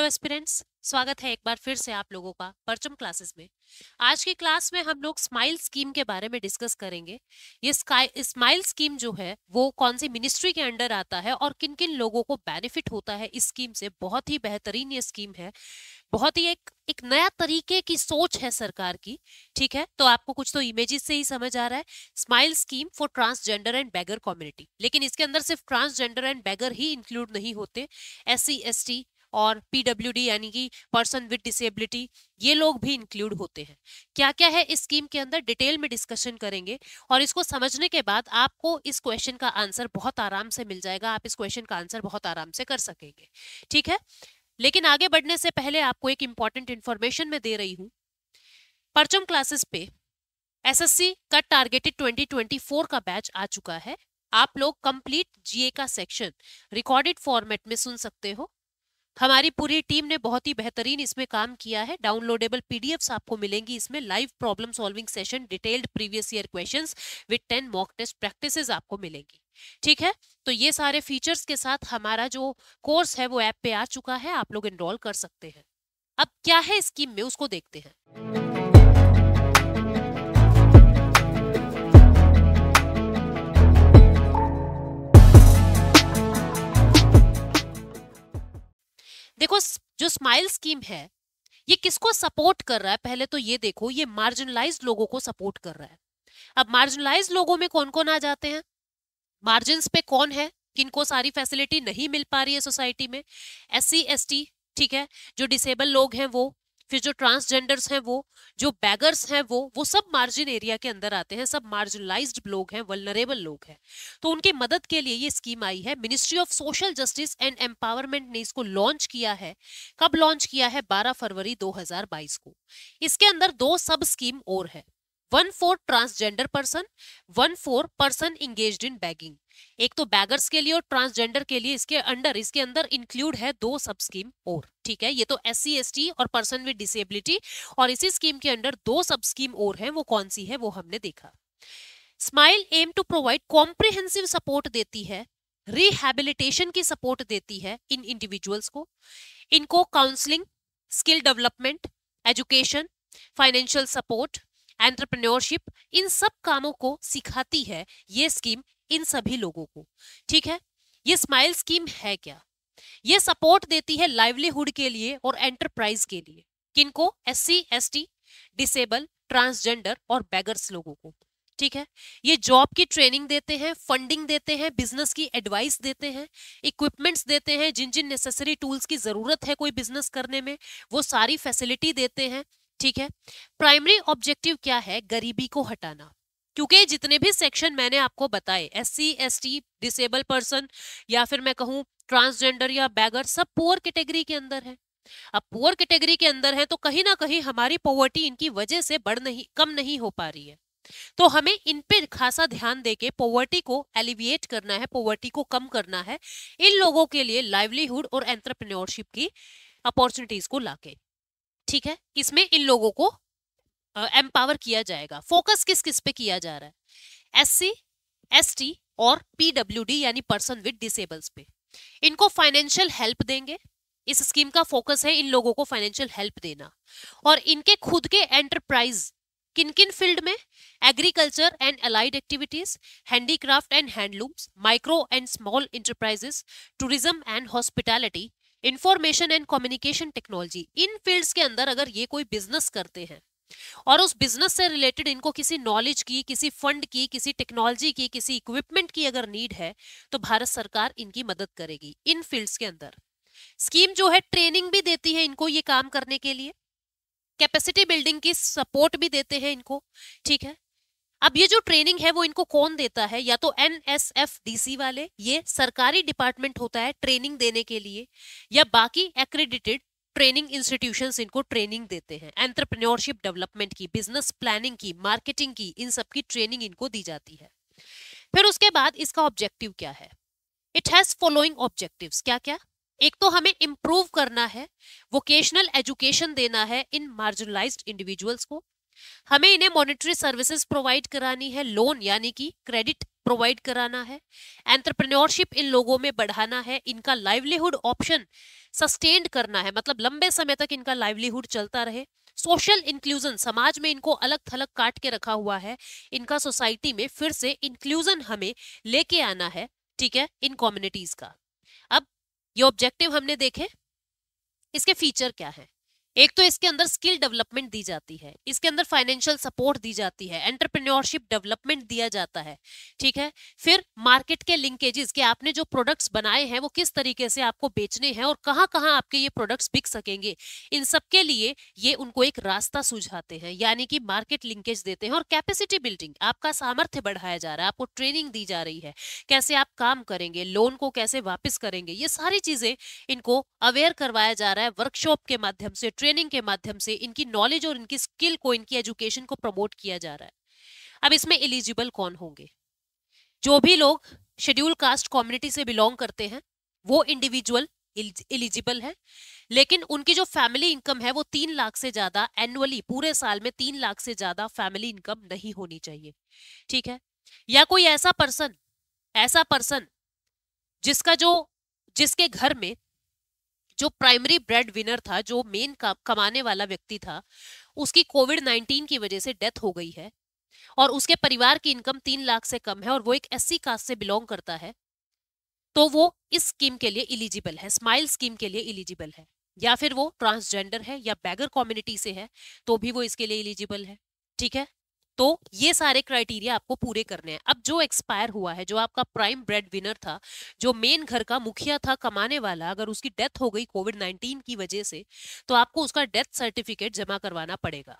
hello aspirants स्वागत है एक बार फिर से आप लोगों का परचम क्लासेस में आज की क्लास में हम लोग स्माइल स्कीम के बारे में डिस्कस करेंगे ये स्माइल स्कीम जो है वो कौन सी मिनिस्ट्री के अंडर आता है और किन किन लोगों को बेनिफिट होता है इस स्कीम से बहुत ही बेहतरीन ये स्कीम है बहुत ही एक एक नया तरीके की सोच है सरकार की ठीक है तो आपको कुछ तो इमेजेस से ही समझ आ रहा है SMILE scheme for transgender and beggar community लेकिन इसके अंदर सिर्फ ट्रांसजेंडर एंड बैगर ही इंक्लूड नहीं होते एस सी और पीडब्ल्यू यानी कि पर्सन विद डिसेबिलिटी ये लोग भी इंक्लूड होते हैं क्या क्या है इस स्कीम के अंदर डिटेल में डिस्कशन करेंगे और इसको समझने के बाद आपको इस क्वेश्चन का आंसर बहुत आराम से मिल जाएगा आप इस क्वेश्चन का आंसर बहुत आराम से कर सकेंगे ठीक है लेकिन आगे बढ़ने से पहले आपको एक इंपॉर्टेंट इन्फॉर्मेशन में दे रही हूँ परचम क्लासेस पे एसएससी का टारगेटेड 2024 का बैच आ चुका है आप लोग कंप्लीट जीए का सेक्शन रिकॉर्डेड फॉर्मेट में सुन सकते हो हमारी पूरी टीम ने बहुत ही बेहतरीन इसमें काम किया है डाउनलोडेबल पीडीएफ्स आपको मिलेंगी इसमें live problem solving session detailed previous year question with ten mock test practice आपको मिलेंगी ठीक है तो ये सारे फीचर्स के साथ हमारा जो कोर्स है वो ऐप पे आ चुका है आप लोग इनरोल कर सकते हैं अब क्या है स्कीम में उसको देखते हैं देखो जो स्माइल स्कीम है ये किसको सपोर्ट कर रहा है पहले तो ये देखो ये मार्जिनलाइज लोगों को सपोर्ट कर रहा है अब मार्जिनलाइज लोगों में कौन कौन आ जाते हैं मार्जिन पे कौन है किनको सारी फैसिलिटी नहीं मिल पा रही है सोसाइटी में एस सी ठीक है जो डिसेबल लोग हैं वो फिर जो ट्रांसजेंडर्स हैं वो जो बैगर्स हैं वो वो सब मार्जिन एरिया के अंदर आते हैं सब मार्जिनलाइज लोग हैं वलनरेबल लोग हैं तो उनकी मदद के लिए ये स्कीम आई है ministry of social justice and empowerment ने इसको लॉन्च किया है कब लॉन्च किया है 12 फरवरी 2022 को इसके अंदर दो सब स्कीम और है one for transgender person one for person engage in begging एक तो बैगर्स के लिए और ट्रांसजेंडर के लिए इसके अंडर इसके अंदर इंक्लूड है दो सब स्कीम और ठीक है ये तो एस सी और पर्सन विद डिसेबिलिटी और इसी स्कीम के अंडर दो सब स्कीम और है वो कौन सी है वो हमने देखा SMILE aim to provide comprehensive support देती है रिहेबिलिटेशन की सपोर्ट देती है इन इंडिविजुअल्स को इनको counselling skill development education financial support entrepreneurship इन सब कामों को सिखाती है ये स्कीम इन सभी लोगों को ठीक है ये स्माइल स्कीम है क्या ये सपोर्ट देती है लाइवलीहुड के लिए और एंटरप्राइज के लिए किनको S C S T disable transgender और बैगर्स लोगों को ठीक है ये जॉब की ट्रेनिंग देते हैं फंडिंग देते हैं बिजनेस की एडवाइस देते हैं इक्विपमेंट्स देते हैं जिन जिन नेसेसरी टूल्स की जरूरत है कोई बिजनेस करने में वो सारी फैसिलिटी देते हैं ठीक है प्राइमरी ऑब्जेक्टिव क्या है गरीबी को हटाना क्योंकि जितने भी सेक्शन मैंने आपको बताए S C S T disable person या फिर मैं कहूँ ट्रांसजेंडर या बैगर सब पुअर कैटेगरी के अंदर है अब पुअर कैटेगरी के अंदर है तो कहीं ना कहीं हमारी पॉवर्टी इनकी वजह से बढ़ नहीं कम नहीं हो पा रही है तो हमें इन पे खासा ध्यान देके पॉवर्टी को एलिविएट करना है पॉवर्टी को कम करना है इन लोगों के लिए लाइवलीहुड और एंटरप्रेन्योरशिप की अपॉर्चुनिटीज को लाके ठीक है इसमें इन लोगों को एम्पावर uh, किया जाएगा फोकस किस किस पे किया जा रहा है एस सी एस टी और पीडब्ल्यूडी यानी पर्सन विद डिसेबल्स पे इनको फाइनेंशियल हेल्प देंगे इस स्कीम का फोकस है इन लोगों को फाइनेंशियल हेल्प देना और इनके खुद के एंटरप्राइज किन किन फील्ड में agriculture and allied activities handicraft and handlooms micro and small enterprises tourism and hospitality information and communication technology इन फील्ड्स के अंदर अगर ये कोई बिजनेस करते हैं और उस बिजनेस से रिलेटेड इनको किसी नॉलेज की किसी फंड की किसी टेक्नोलॉजी की किसी इक्विपमेंट की अगर नीड है तो भारत सरकार इनकी मदद करेगी इन फील्ड्स के अंदर स्कीम जो है ट्रेनिंग भी देती है इनको ये काम करने के लिए कैपेसिटी बिल्डिंग की सपोर्ट भी देते हैं इनको ठीक है अब ये जो ट्रेनिंग है वो इनको कौन देता है या तो N S F D C वाले ये सरकारी डिपार्टमेंट होता है ट्रेनिंग देने के लिए या बाकी एक्रेडिटेड ट्रेनिंग इंस्टीट्यूशंस इनको ट्रेनिंग देते हैं एंटरप्रेन्योरशिप डेवलपमेंट की बिजनेस प्लानिंग की मार्केटिंग की इन सब की ट्रेनिंग इनको दी जाती है फिर उसके बाद इसका ऑब्जेक्टिव क्या है इट हैज फॉलोइंग ऑब्जेक्टिव क्या क्या एक तो हमें इम्प्रूव करना है वोकेशनल एजुकेशन देना है इन मार्जिनलाइज्ड इंडिविजुअल्स को हमें इन्हें मॉनिटरी सर्विसेज प्रोवाइड करानी है लोन यानी कि क्रेडिट प्रोवाइड कराना है एंटरप्रेन्योरशिप इन लोगों में बढ़ाना है इनका लाइवलीहुड ऑप्शन सस्टेन करना है मतलब लंबे समय तक इनका लाइवलीहुड चलता रहे सोशल इंक्लूजन समाज में इनको अलग थलग काट के रखा हुआ है इनका सोसाइटी में फिर से इंक्लूजन हमें लेके आना है ठीक है इन कम्युनिटीज का अब ये ऑब्जेक्टिव हमने देखे इसके फीचर क्या है एक तो इसके अंदर स्किल डेवलपमेंट दी जाती है इसके अंदर फाइनेंशियल सपोर्ट दी जाती है एंटरप्रेन्योरशिप डेवलपमेंट दिया जाता है ठीक है फिर मार्केट के लिंकेजेस के आपने जो प्रोडक्ट्स बनाए हैं वो किस तरीके से आपको बेचने हैं और कहाँ कहाँ आपके ये प्रोडक्ट्स बिक सकेंगे इन सब के लिए ये उनको एक रास्ता सुझाते हैं यानी कि मार्केट लिंकेज देते हैं और कैपेसिटी बिल्डिंग आपका सामर्थ्य बढ़ाया जा रहा है आपको ट्रेनिंग दी जा रही है कैसे आप काम करेंगे लोन को कैसे वापस करेंगे ये सारी चीजें इनको अवेयर करवाया जा रहा है वर्कशॉप के माध्यम से ट्रेनिंग के माध्यम से इनकी नॉलेज और इनकी स्किल को इनकी एजुकेशन को प्रमोट किया जा रहा है अब इसमें एलिजिबल कौन होंगे जो भी लोग शेड्यूल कास्ट कम्युनिटी से बिलोंग करते हैं वो इंडिविजुअल एलिजिबल है लेकिन उनकी जो फैमिली इनकम है वो तीन लाख से ज्यादा एनुअली पूरे साल में तीन लाख से ज्यादा फैमिली इनकम नहीं होनी चाहिए ठीक है या कोई ऐसा पर्सन ऐसा पर्सन जिसका जो जिसके घर में जो प्राइमरी ब्रेड विनर था जो मेन कमाने वाला व्यक्ति था उसकी कोविड नाइन्टीन की वजह से डेथ हो गई है और उसके परिवार की इनकम तीन लाख से कम है और वो एक एससी कास्ट से बिलोंग करता है तो वो इस स्कीम के लिए इलिजिबल है स्माइल स्कीम के लिए इलिजिबल है या फिर वो ट्रांसजेंडर है या बैगर कम्युनिटी से है तो भी वो इसके लिए इलिजिबल है ठीक है तो ये सारे क्राइटेरिया आपको पूरे करने हैं अब जो एक्सपायर हुआ है जो आपका प्राइम ब्रेड विनर था जो मेन घर का मुखिया था कमाने वाला अगर उसकी डेथ हो गई कोविड नाइन्टीन की वजह से तो आपको उसका डेथ सर्टिफिकेट जमा करवाना पड़ेगा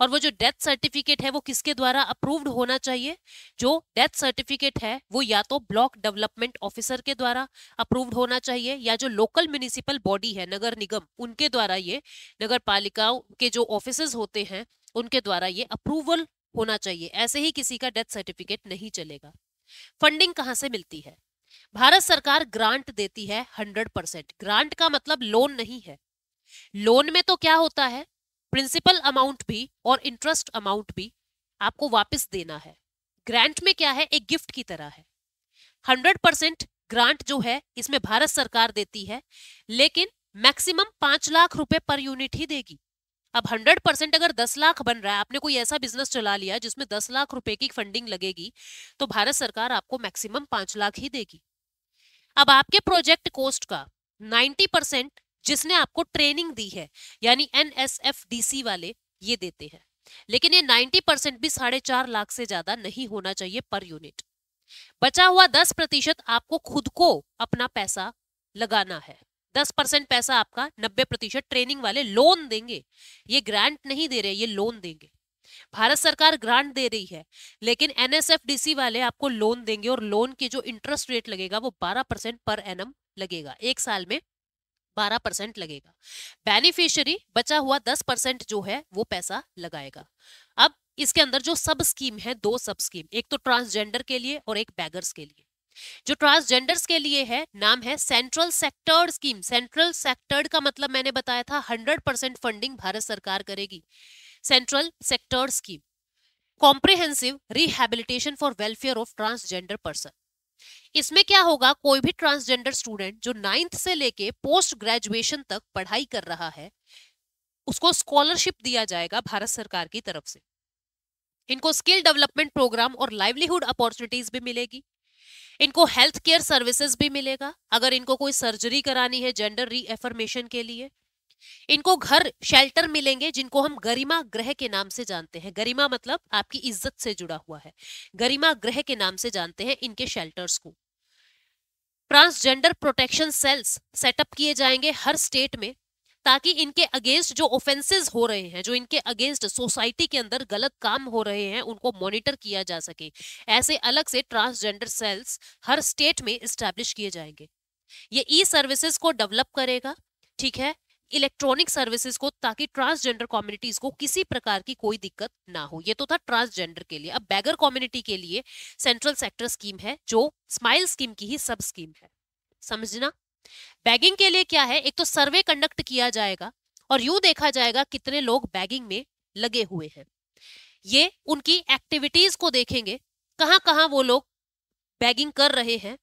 और वो जो डेथ सर्टिफिकेट है वो किसके द्वारा अप्रूव्ड होना चाहिए जो डेथ सर्टिफिकेट है वो या तो ब्लॉक डेवलपमेंट ऑफिसर के द्वारा अप्रूव्ड होना चाहिए या जो लोकल म्यूनिसिपल बॉडी है नगर निगम उनके द्वारा ये नगर पालिकाओं के जो ऑफिस होते हैं उनके द्वारा ये अप्रूवल होना चाहिए ऐसे ही किसी का डेथ सर्टिफिकेट नहीं चलेगा फंडिंग कहाँ से मिलती है भारत सरकार ग्रांट देती है हंड्रेड परसेंट ग्रांट का मतलब लोन नहीं है लोन में तो क्या होता है प्रिंसिपल अमाउंट भी और इंटरेस्ट अमाउंट भी आपको वापस देना है ग्रांट में क्या है एक गिफ्ट की तरह है हंड्रेड परसेंट ग्रांट जो है इसमें भारत सरकार देती है लेकिन मैक्सिमम पांच लाख रुपए पर यूनिट ही देगी अब 100 परसेंट अगर 10 लाख बन रहा है आपने कोई ऐसा बिजनेस चला लिया जिसमें 10 लाख रुपए की फंडिंग लगेगी तो भारत सरकार आपको मैक्सिमम पांच लाख ही देगी अब आपके प्रोजेक्ट कोस्ट का 90 परसेंट जिसने आपको ट्रेनिंग दी है यानी एन वाले ये देते हैं लेकिन ये नाइन्टी भी साढ़े लाख से ज्यादा नहीं होना चाहिए पर यूनिट बचा हुआ दस प्रतिशत आपको खुद को अपना पैसा लगाना है दस परसेंट पैसा आपका नब्बे प्रतिशत ट्रेनिंग वाले लोन देंगे ये ग्रांट नहीं दे रहे ये लोन देंगे भारत सरकार ग्रांट दे रही है लेकिन एनएसएफडीसी वाले आपको लोन देंगे और लोन के जो इंटरेस्ट रेट लगेगा वो बारह परसेंट पर एन लगेगा एक साल में बारह परसेंट लगेगा बेनिफिशियरी बचा हुआ दस परसेंट जो है वो पैसा लगाएगा अब इसके अंदर जो सब स्कीम है दो सब स्कीम एक तो ट्रांसजेंडर के लिए और एक बैगर्स के लिए जो ट्रांसजेंडर्स के लिए है नाम है central sectored scheme central sectored का मतलब मैंने बताया था हंड्रेड परसेंट फंडिंग भारत सरकार करेगी central sectored scheme comprehensive rehabilitation for welfare of transgender person इसमें क्या होगा कोई भी ट्रांसजेंडर स्टूडेंट जो नाइन्थ से लेके पोस्ट ग्रेजुएशन तक पढ़ाई कर रहा है उसको स्कॉलरशिप दिया जाएगा भारत सरकार की तरफ से इनको स्किल डेवलपमेंट प्रोग्राम और लाइवलीहुड अपॉर्चुनिटीज भी मिलेगी इनको हेल्थ केयर सर्विसेज भी मिलेगा अगर इनको कोई सर्जरी करानी है जेंडर रीएफर्मेशन के लिए इनको घर शेल्टर मिलेंगे जिनको हम गरिमा ग्रह के नाम से जानते हैं गरिमा मतलब आपकी इज्जत से जुड़ा हुआ है गरिमा ग्रह के नाम से जानते हैं इनके शेल्टर्स को ट्रांसजेंडर प्रोटेक्शन सेल्स सेटअप किए जाएंगे हर स्टेट में ताकि इनके अगेंस्ट जो ऑफेंसेस हो रहे हैं जो इनके अगेंस्ट सोसाइटी के अंदर गलत काम हो रहे हैं उनको मॉनिटर किया जा सके ऐसे अलग से ट्रांसजेंडर सेल्स हर स्टेट में स्टैब्लिश किए जाएंगे ये ई सर्विसेज को डेवलप करेगा ठीक है इलेक्ट्रॉनिक सर्विसेज को ताकि ट्रांसजेंडर कम्युनिटीज को किसी प्रकार की कोई दिक्कत ना हो ये तो था ट्रांसजेंडर के लिए अब बैगर कम्युनिटी के लिए सेंट्रल सेक्टर स्कीम है जो स्माइल स्कीम की ही सब स्कीम है समझना बैगिंग के लिए क्या है एक तो सर्वे कंडक्ट किया जाएगा और यू देखा जाएगा कितने लोग बैगिंग में लगे हुए हैं ये उनकी एक्टिविटीज को देखेंगे कहाँ कहाँ वो लोग बैगिंग कर रहे हैं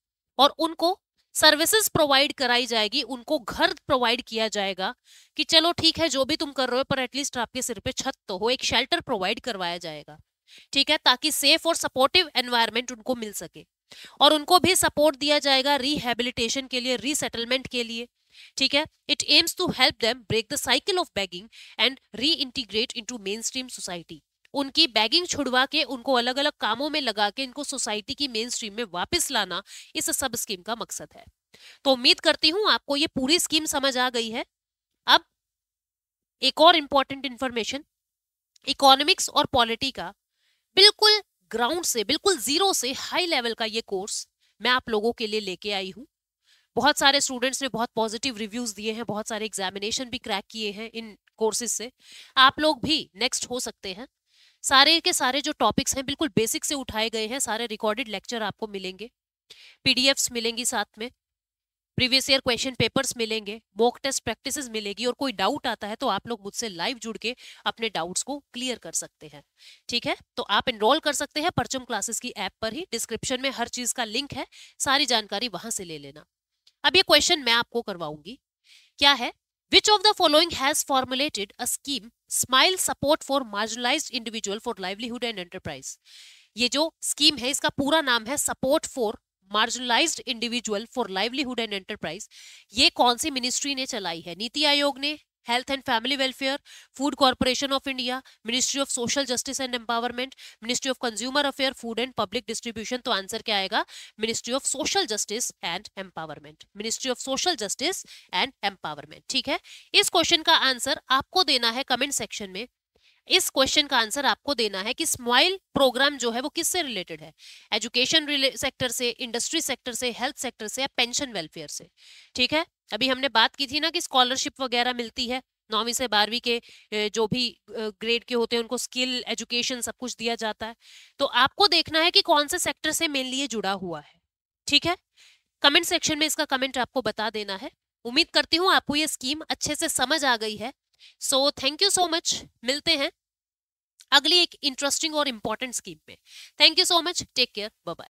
और उनको सर्विसेज प्रोवाइड कराई जाएगी उनको घर प्रोवाइड किया जाएगा कि चलो ठीक है जो भी तुम कर रहे हो पर एटलीस्ट आपके सिर पे छत तो हो एक शेल्टर प्रोवाइड करवाया जाएगा ठीक है ताकि सेफ और सपोर्टिव एनवायरमेंट उनको मिल सके और उनको भी सपोर्ट दिया जाएगा रिहेबिलिटेशन के लिए रीसेटलमेंट के लिए ठीक है it aims to help them break the cycle of begging and reintegrate into mainstream society उनकी बैगिंग छुड़वा के उनको अलग अलग कामों में लगा के इनको सोसाइटी की मेन स्ट्रीम में वापस लाना इस सब स्कीम का मकसद है तो उम्मीद करती हूं आपको ये पूरी स्कीम समझ आ गई है अब एक और इंपॉर्टेंट इंफॉर्मेशन इकोनॉमिक्स और पॉलिटी का बिल्कुल ग्राउंड से बिल्कुल जीरो से हाई लेवल का ये कोर्स मैं आप लोगों के लिए लेके आई हूँ बहुत सारे स्टूडेंट्स ने बहुत पॉजिटिव रिव्यूज दिए हैं बहुत सारे एग्जामिनेशन भी क्रैक किए हैं इन कोर्सेज से आप लोग भी नेक्स्ट हो सकते हैं सारे के सारे जो टॉपिक्स हैं बिल्कुल बेसिक से उठाए गए हैं सारे रिकॉर्डेड लेक्चर आपको मिलेंगे पीडीएफ्स मिलेंगी साथ में प्रीवियस ईयर क्वेश्चन पेपर्स मिलेंगे मॉक टेस्ट प्रैक्टिस मिलेगी और कोई डाउट आता है तो आप लोग मुझसे लाइव जुड़ के अपने डाउट्स को क्लियर कर सकते हैं ठीक है तो आप इनरोल कर सकते हैं परचम क्लासेस की ऐप पर ही डिस्क्रिप्शन में हर चीज का लिंक है सारी जानकारी वहां से ले लेना अब ये क्वेश्चन मैं आपको करवाऊंगी क्या है which of the following has formulated a scheme SMILE support for Marginalized individual for livelihood and enterprise ये जो स्कीम है इसका पूरा नाम है support for marginalize individual for livelihood and enterprise ये कौन सी मिनिस्ट्री ने चलाई है नीति आयोग ने health and family welfare food corporation of India ministry of social justice and empowerment ministry of consumer affair food and public distribution तो answer क्या आएगा ministry of social justice and empowerment ministry of social justice and empowerment ठीक है इस question का answer आपको देना है कमेंट सेक्शन में इस क्वेश्चन का आंसर आपको देना है कि स्माइल प्रोग्राम जो है वो किससे रिलेटेड है एजुकेशन सेक्टर से इंडस्ट्री सेक्टर से हेल्थ सेक्टर से या पेंशन वेलफेयर से ठीक है अभी हमने बात की थी ना कि स्कॉलरशिप वगैरह मिलती है नौवीं से बारहवीं के जो भी ग्रेड के होते हैं उनको स्किल एजुकेशन सब कुछ दिया जाता है तो आपको देखना है कि कौन से सेक्टर से मेनली जुड़ा हुआ है ठीक है कमेंट सेक्शन में इसका कमेंट आपको बता देना है उम्मीद करती हूँ आपको ये स्कीम अच्छे से समझ आ गई है so thank you so much मिलते हैं अगली एक इंटरेस्टिंग और इंपॉर्टेंट स्कीम में thank you so much take care bye